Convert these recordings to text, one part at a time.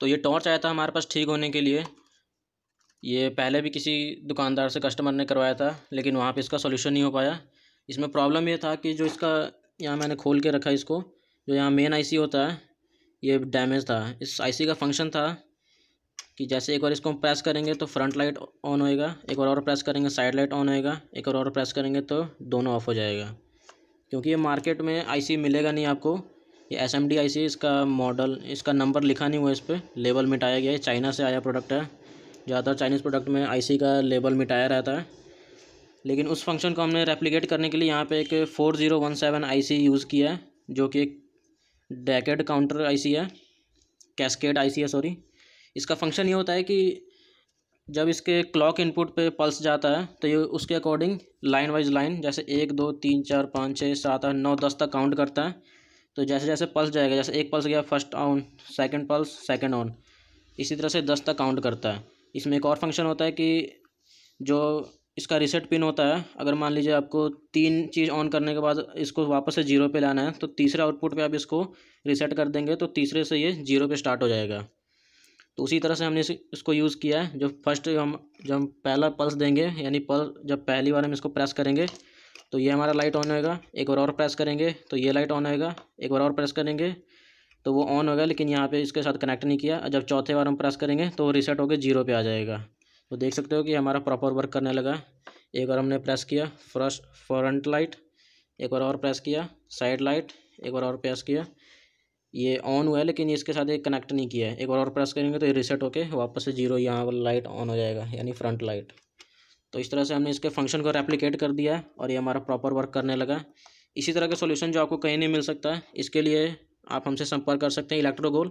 तो ये टॉर्च आया था हमारे पास ठीक होने के लिए ये पहले भी किसी दुकानदार से कस्टमर ने करवाया था लेकिन वहाँ पे इसका सोल्यूशन नहीं हो पाया इसमें प्रॉब्लम ये था कि जो इसका यहाँ मैंने खोल के रखा इसको जो यहाँ मेन आईसी होता है ये डैमेज था इस आईसी का फंक्शन था कि जैसे एक बार इसको हम प्रेस करेंगे तो फ्रंट लाइट ऑन होएगा एक बार और प्रेस करेंगे साइड लाइट ऑन होएगा एक बार और प्रेस करेंगे तो दोनों ऑफ हो जाएगा क्योंकि ये मार्केट में आई मिलेगा नहीं आपको ये S M D I C इसका मॉडल इसका नंबर लिखा नहीं हुआ इस पर लेबल मिटाया गया है चाइना से आया प्रोडक्ट है ज़्यादातर चाइनीज़ प्रोडक्ट में सी का लेबल मिटाया रहता है लेकिन उस फंक्शन को हमने रेप्लीकेट करने के लिए यहाँ पर एक four zero one seven I C use किया है जो कि एक डैकेड काउंटर आई सी है कैस्केड आई सी है सॉरी इसका फंक्शन ये होता है कि जब इसके क्लॉक इनपुट पे पल्स जाता है तो ये उसके अकॉर्डिंग लाइन वाइज लाइन जैसे एक दो तीन चार पाँच छः सात आठ नौ दस तक काउंट करता है तो जैसे जैसे पल्स जाएगा जैसे एक पल्स गया first on second pulse second on इसी तरह से दस तक काउंट करता है इसमें एक और फंक्शन होता है कि जो इसका रिसेट पिन होता है अगर मान लीजिए आपको तीन चीज़ ऑन करने के बाद इसको वापस से जीरो पे लाना है तो तीसरे आउटपुट पे आप इसको रिसेट कर देंगे तो तीसरे से ये जीरो पे स्टार्ट हो जाएगा तो उसी तरह से हमने इसको यूज़ किया है जो फर्स्ट हम जब हम पहला पल्स देंगे यानी पल जब पहली बार हम इसको प्रेस करेंगे तो ये हमारा लाइट ऑन होएगा एक बार और प्रेस करेंगे तो ये लाइट ऑन होएगा एक बार और प्रेस करेंगे तो वो ऑन होगा लेकिन यहाँ पे इसके साथ कनेक्ट नहीं किया जब चौथे बार हम प्रेस करेंगे तो वो रिसेट होकर जीरो पे आ जाएगा तो देख सकते हो कि हमारा प्रॉपर वर्क करने लगा एक बार हमने प्रेस किया फ्रस्ट फ्रंट लाइट एक बार और प्रेस किया साइड लाइट एक बार और प्रेस किया ये ऑन हुआ है लेकिन इसके साथ ये कनेक्ट नहीं किया है एक बार और प्रेस करेंगे तो ये रिसेट होकर वापस से जीरो यहाँ पर लाइट ऑन हो जाएगा यानी फ्रंट लाइट तो इस तरह से हमने इसके फंक्शन को रेप्लिकेट कर दिया और ये हमारा प्रॉपर वर्क करने लगा इसी तरह का सोल्यूशन जो आपको कहीं नहीं मिल सकता है इसके लिए आप हमसे संपर्क कर सकते हैं इलेक्ट्रोगोल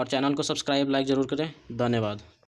और चैनल को सब्सक्राइब लाइक ज़रूर करें धन्यवाद